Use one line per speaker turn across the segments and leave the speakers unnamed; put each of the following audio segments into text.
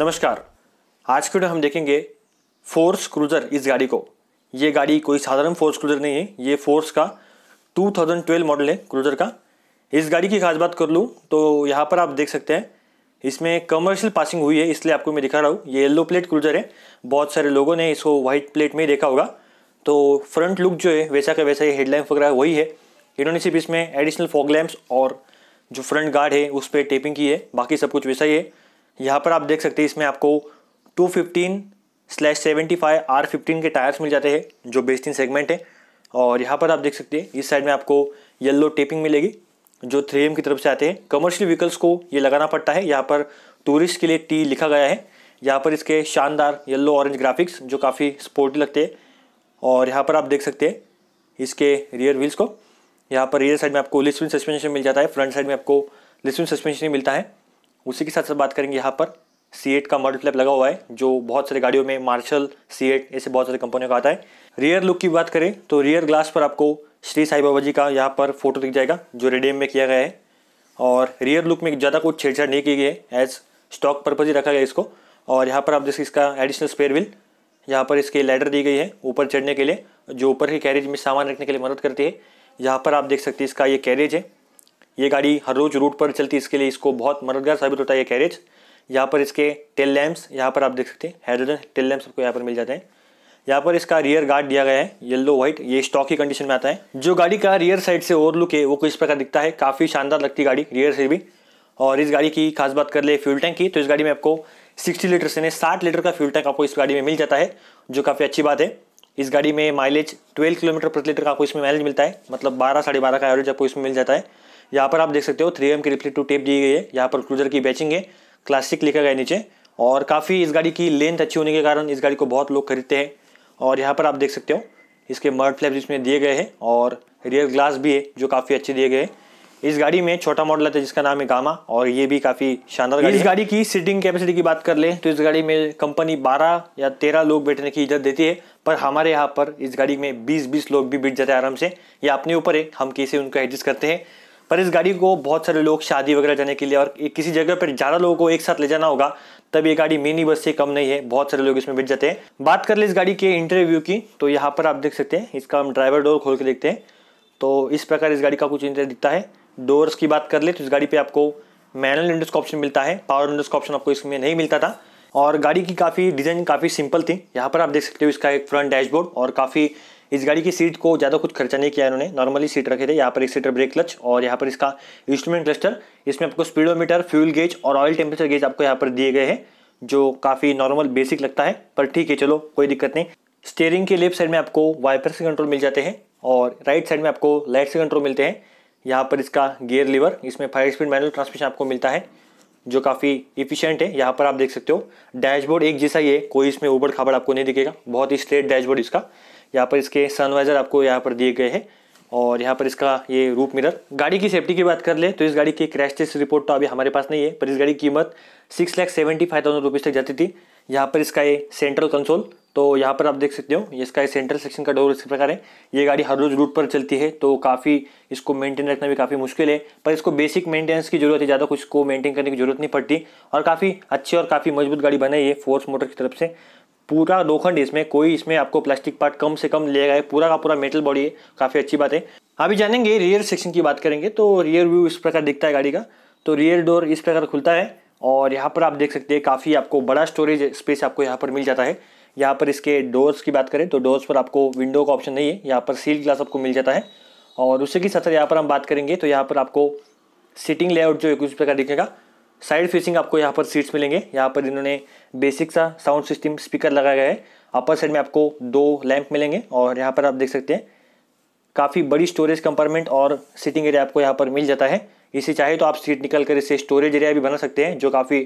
नमस्कार आज के वीडियो हम देखेंगे फोर्स क्रूजर इस गाड़ी को ये गाड़ी कोई साधारण फोर्स क्रूजर नहीं है ये फोर्स का 2012 मॉडल है क्रूजर का इस गाड़ी की खास बात कर लूँ तो यहाँ पर आप देख सकते हैं इसमें कमर्शियल पासिंग हुई है इसलिए आपको मैं दिखा रहा हूँ ये येल्लो प्लेट क्रूजर है बहुत सारे लोगों ने इसको व्हाइट प्लेट में ही देखा होगा तो फ्रंट लुक जो है वैसा का वैसा ही हेडलैम्प वगैरह वही है इन्होंने सिर्फ इसमें एडिशनल फॉग लैम्प्स और जो फ्रंट गार्ड है उस पर टेपिंग की है बाकी सब कुछ वैसा ही है यहाँ पर आप देख सकते हैं इसमें आपको two fifteen slash seventy five R fifteen के टायर्स मिल जाते हैं जो बेस्टिन सेगमेंट है और यहाँ पर आप देख सकते हैं इस साइड में आपको येलो टेपिंग मिलेगी जो थ्री एम की तरफ से आते हैं कमर्शियल व्हीकल्स को ये लगाना पड़ता है यहाँ पर टूरिस्ट के लिए टी लिखा गया है यहाँ पर इसके शानदार येल्लो ऑरेंज ग्राफिक्स जो काफ़ी स्पोर्टी लगते हैं और यहाँ पर आप देख सकते हैं इसके रियर व्हील्स को यहाँ पर रियर साइड में आपको लिस्विन सस्पेंशन मिल जाता है फ्रंट साइड में आपको लिस्विन सस्पेंशन मिलता है उसी के साथ साथ बात करेंगे यहाँ पर सी का मल्टीप्लैप लगा हुआ है जो बहुत सारी गाड़ियों में मार्शल सी ऐसे बहुत सारी कंपनियों का आता है रियर लुक की बात करें तो रियर ग्लास पर आपको श्री साई बाबा जी का यहाँ पर फोटो दिख जाएगा जो रेडियम में किया गया है और रियर लुक में ज़्यादा कुछ छेड़छाड़ नहीं की गई है एज स्टॉक पर्पज ही रखा गया इसको और यहाँ पर आप जैसे इसका एडिशनल स्पेयर व्हील यहाँ पर इसके लैडर दी गई है ऊपर चढ़ने के लिए जो ऊपर के कैरेज में सामान रखने के लिए मदद करती है यहाँ पर आप देख सकते हैं इसका ये कैरेज है ये गाड़ी हर रोज़ रूट पर चलती है इसके लिए इसको बहुत मददगार साबित होता है ये कैरेज यहाँ पर इसके टेल लैम्प्स यहाँ पर आप देख सकते हैं हाइड्रोजन टेल लैम्प्स आपको यहाँ पर मिल जाते हैं यहाँ पर इसका रियर गार्ड दिया गया है येलो व्हाइट ये स्टॉक की कंडीशन में आता है जो गाड़ी का रियर साइड से लुक है वो किस प्रकार दिखता है काफ़ी शानदार लगती है गाड़ी रियर से भी और इस गाड़ी की खास बात कर ले फ्यूल टैंक की तो इस गाड़ी में आपको सिक्सटी लीटर से साठ लीटर का फ्यूल टैंक आपको इस गाड़ी में मिल जाता है जो काफ़ी अच्छी बात है इस गाड़ी में माइलेज 12 किलोमीटर प्रति लीटर का आपको इसमें माइलेज मिलता है मतलब बारह साढ़े बारह का एवरेज आपको इसमें मिल जाता है यहाँ पर आप देख सकते हो थ्री एम की रिफ्लेक्टिव टेप दी गई है यहाँ पर क्रूजर की बैचिंग है क्लासिक लिखा गया नीचे और काफ़ी इस गाड़ी की लेंथ अच्छी होने के कारण इस गाड़ी को बहुत लोग खरीदते हैं और यहाँ पर आप देख सकते हो इसके मर्ड फ्लैप इसमें दिए गए हैं और रियर ग्लास भी है जो काफ़ी अच्छे दिए गए हैं इस गाड़ी में छोटा मॉडल आता है जिसका नाम है गामा और ये भी काफ़ी शानदार गाड़ी इस गाड़ी की सीटिंग कैपेसिटी की बात कर लें तो इस गाड़ी में कंपनी 12 या 13 लोग बैठने की इज्जत देती है पर हमारे यहाँ पर इस गाड़ी में 20-20 लोग भी बैठ जाते हैं आराम से ये अपने ऊपर है हम कैसे उनको एडजस्ट करते हैं पर इस गाड़ी को बहुत सारे लोग शादी वगैरह जाने के लिए और किसी जगह पर ज़्यादा लोगों को एक साथ ले जाना होगा तब ये गाड़ी मिनी बस से कम नहीं है बहुत सारे लोग इसमें बैठ जाते हैं बात कर ले इस गाड़ी के इंटरव्यू की तो यहाँ पर आप देख सकते हैं इसका हम ड्राइवर डोर खोल के देखते हैं तो इस प्रकार इस गाड़ी का कुछ इंटरव्यू दिखता है डोर्स की बात कर ले तो इस गाड़ी पे आपको मैनुअल विंडोज का ऑप्शन मिलता है पावर विंडोज का ऑप्शन आपको इसमें नहीं मिलता था और गाड़ी की काफ़ी डिज़ाइन काफ़ी सिंपल थी यहाँ पर आप देख सकते हो इसका एक फ्रंट डैशबोर्ड और काफ़ी इस गाड़ी की सीट को ज़्यादा कुछ खर्चा नहीं किया इन्होंने नॉर्मली सीट रखे थे यहाँ पर एक सीटर ब्रेक क्लच और यहाँ पर इसका इंस्ट्रूमेंट क्लस्टर इसमें आपको स्पीडोमीटर फ्यूल गेज और ऑयल टेम्परेचर गेज आपको यहाँ पर दिए गए हैं जो काफ़ी नॉर्मल बेसिक लगता है पर ठीक है चलो कोई दिक्कत नहीं स्टेयरिंग के लेफ्ट साइड में आपको वाइपर से कंट्रोल मिल जाते हैं और राइट साइड में आपको लाइट से कंट्रोल मिलते हैं यहाँ पर इसका गियर लीवर इसमें फाइव स्पीड मैनुअल ट्रांसमिशन आपको मिलता है जो काफ़ी इफिशियंट है यहाँ पर आप देख सकते हो डैशबोर्ड एक जैसा ही है कोई इसमें उबड़ खाबड़ आपको नहीं दिखेगा बहुत ही स्ट्रेट डैशबोर्ड इसका यहाँ पर इसके सनवाइज़र आपको यहाँ पर दिए गए हैं और यहाँ पर इसका ये रूप मिरर गाड़ी की सेफ्टी की बात कर ले तो इस गाड़ी की क्रैश टेस्ट रिपोर्ट तो अभी हमारे पास नहीं है पर इस गाड़ी की कीमत six lakh seventy five thousand rupees तक जाती थी यहाँ पर इसका ये सेंट्रल कंसोल तो यहाँ पर आप देख सकते हो ये इसका सेंट्रल सेक्शन का डोर इस प्रकार है ये गाड़ी हर रोज़ रूट पर चलती है तो काफ़ी इसको मेंटेन रखना भी काफ़ी मुश्किल है पर इसको बेसिक मेंटेनेंस की जरूरत है ज़्यादा कुछ को मेंटेन करने की जरूरत नहीं पड़ती और काफ़ी अच्छी और काफ़ी मजबूत गाड़ी बनाई है फोर्स मोटर की तरफ से पूरा लोखंड इसमें कोई इसमें आपको प्लास्टिक पार्ट कम से कम लिया गया है पूरा का पूरा मेटल बॉडी है काफ़ी अच्छी बात है अभी जानेंगे रियर सेक्शन की बात करेंगे तो रियर व्यू इस प्रकार दिखता है गाड़ी का तो रियर डोर इस प्रकार खुलता है और यहाँ पर आप देख सकते हैं काफ़ी आपको बड़ा स्टोरेज स्पेस आपको यहाँ पर मिल जाता है यहाँ पर इसके डोर्स की बात करें तो डोर्स पर आपको विंडो का ऑप्शन नहीं है यहाँ पर सील ग्लास आपको मिल जाता है और उसी के साथ साथ यहाँ पर हम बात करेंगे तो यहाँ पर आपको सीटिंग लेआउट जो है उस प्रकार दिखेगा साइड फेसिंग आपको यहाँ पर सीट्स मिलेंगे यहाँ पर इन्होंने बेसिक सा साउंड सिस्टम स्पीकर लगाया गया है अपर साइड में आपको दो लैंप मिलेंगे और यहाँ पर आप देख सकते हैं काफ़ी बड़ी स्टोरेज कंपार्टमेंट और सीटिंग एरिया आपको यहाँ पर मिल जाता है इसे चाहे तो आप सीट निकल कर इसे स्टोरेज एरिया भी बना सकते हैं जो काफ़ी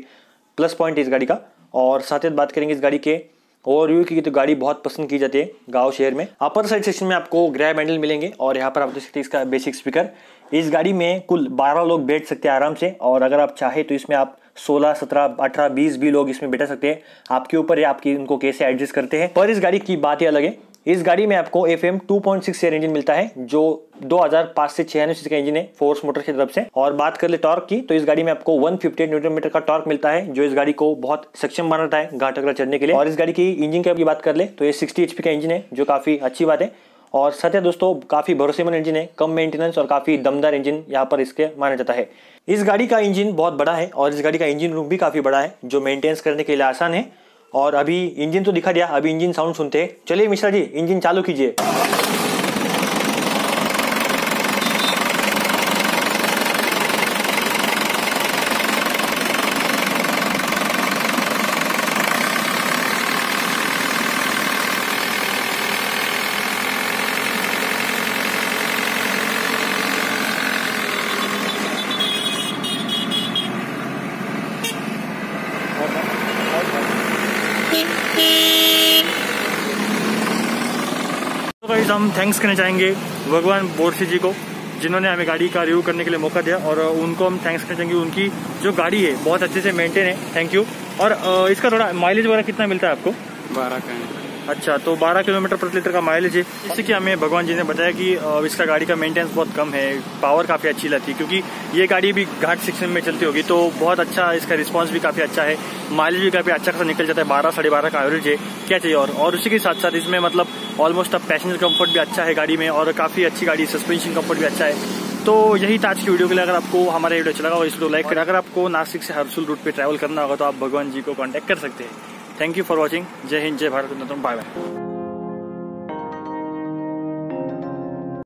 प्लस पॉइंट है इस गाड़ी का और साथ ही बात करेंगे इस गाड़ी के ओवरव्यू की तो गाड़ी बहुत पसंद की जाती है गांव शहर में अपर साइड सेक्शन में आपको ग्रैब हैंडल मिलेंगे और यहाँ पर आप देख सकते हैं इसका बेसिक स्पीकर इस गाड़ी में कुल 12 लोग बैठ सकते हैं आराम से और अगर आप चाहे तो इसमें आप 16, 17, 18, 20 भी लोग इसमें बैठा सकते हैं आपके ऊपर है आपकी उनको कैसे एडजस्ट करते हैं पर इस गाड़ी की बात ही अलग है इस गाड़ी में आपको F M two point six air engine मिलता है जो 2005 से छियानवे सीसी का इंजन है फोर्स मोटर की तरफ से और बात कर ले टॉर्क की तो इस गाड़ी में आपको 158 न्यूटन मीटर का टॉर्क मिलता है जो इस गाड़ी को बहुत सक्षम बनाता है घाटक चढ़ने के लिए और इस गाड़ी की इंजन की बात कर ले तो ये सिक्सटी एचपी का इंजन है जो काफी अच्छी बात है और सत्य दोस्तों काफ़ी भरोसेमंद इंजन है कम मेंटेनेंस और काफ़ी दमदार इंजन यहाँ पर इसके माना जाता है इस गाड़ी का इंजन बहुत बड़ा है और इस गाड़ी का इंजन रूम भी काफ़ी बड़ा है जो मेंटेनेंस करने के लिए आसान है और अभी इंजन तो दिखा दिया अभी इंजन साउंड सुनते हैं चलिए मिश्रा जी इंजन चालू कीजिए तो भाई हम थैंक्स करना चाहेंगे भगवान बोरसी जी को जिन्होंने हमें गाड़ी का रिव्यू करने के लिए मौका दिया और उनको हम थैंक्स करना चाहेंगे उनकी जो गाड़ी है बहुत अच्छे से मेंटेन है थैंक यू और इसका थोड़ा माइलेज वगैरह कितना मिलता है आपको बारह का अच्छा तो 12 किलोमीटर प्रति लीटर का माइलेज है जैसे कि हमें भगवान जी ने बताया कि इसका गाड़ी का मेंटेनेंस बहुत कम है पावर काफ़ी अच्छी लगती है क्योंकि ये गाड़ी भी घाट सेक्शन में चलती होगी तो बहुत अच्छा इसका रिस्पॉन्स भी काफ़ी अच्छा है माइलेज भी काफ़ी अच्छा खासा निकल जाता है बारह साढ़े बारह का एवरेज है क्या चाहिए और और उसी के साथ साथ इसमें मतलब ऑलमोस्ट अब पैसेंजर कम्फर्ट भी अच्छा है गाड़ी में और काफ़ी अच्छी गाड़ी सस्पेंशन कम्फर्ट भी अच्छा है तो यही था आज की वीडियो के लिए अगर आपको हमारा वीडियो अच्छा लगा हो इसको लाइक करें अगर आपको नासिक से हरसुल रूट पर ट्रैवल करना होगा तो आप भगवान जी को कॉन्टेक्ट कर सकते हैं थैंक यू फॉर वॉचिंग जय हिंद जय भारत बाय बाय